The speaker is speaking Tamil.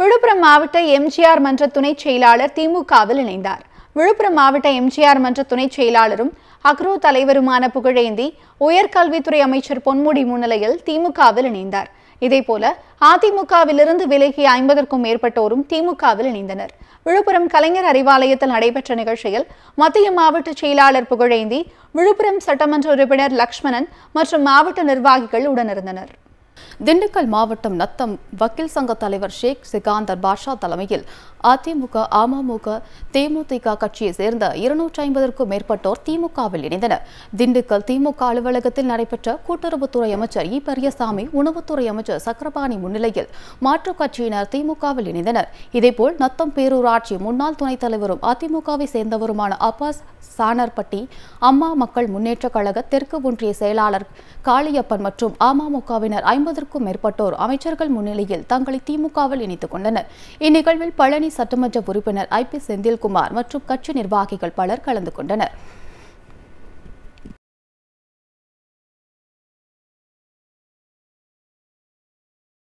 விழுப்புரம் மாவட்ட எம்ஜிஆர் மன்ற துணைச் செயலாளர் திமுகவில் இணைந்தார் விழுப்புரம் மாவட்ட எம்ஜிஆர் மன்ற துணைச் செயலாளரும் அக்ரோ தலைவருமான புகழேந்தி உயர்கல்வித்துறை அமைச்சர் பொன்முடி முன்னிலையில் திமுகவில் இணைந்தார் இதேபோல அதிமுகவிலிருந்து விலகி ஐம்பதற்கும் மேற்பட்டோரும் திமுகவில் இணைந்தனர் விழுப்புரம் கலைஞர் அறிவாலயத்தில் நடைபெற்ற நிகழ்ச்சியில் மத்திய மாவட்ட செயலாளர் புகழேந்தி விழுப்புரம் சட்டமன்ற உறுப்பினர் லக்ஷ்மணன் மற்றும் மாவட்ட நிர்வாகிகள் உடனிருந்தனர் திண்டுக்கல் மாவட்டம் நத்தம் வக்கீல் சங்க தலைவர் ஷேக் சிகாந்தர் பாஷா தலைமையில் அதிமுக அமமுக தேமுதிக கட்சியைச் சேர்ந்த இருநூற்றி ஐம்பதற்கும் மேற்பட்டோர் திமுகவில் இணைந்தனர் திண்டுக்கல் திமுக அலுவலகத்தில் நடைபெற்ற கூட்டுறவுத்துறை அமைச்சர் இ பெரியசாமி உணவுத்துறை அமைச்சர் சக்கரபாணி முன்னிலையில் மாற்றுக் கட்சியினர் திமுகவில் இணைந்தனர் இதேபோல் நத்தம் பேரூராட்சி முன்னாள் துணைத் தலைவரும் அதிமுகவை சேர்ந்தவருமான அப்பாஸ் சானர்பட்டி அம்மா மக்கள் முன்னேற்றக் கழக தெற்கு ஒன்றிய செயலாளர் காளியப்பன் மற்றும் அமமுகவினர் ஐம்பது ஆயிரத்திற்கும் மேற்பட்டோர் அமைச்சர்கள் முன்னிலையில் தங்களை திமுகவில் இணைத்துக் கொண்டனர் இந்நிகழ்வில் பழனி சட்டமன்ற உறுப்பினர் ஐ பி செந்தில்குமார் மற்றும் கட்சி நிர்வாகிகள் பலர் கலந்து கொண்டனர்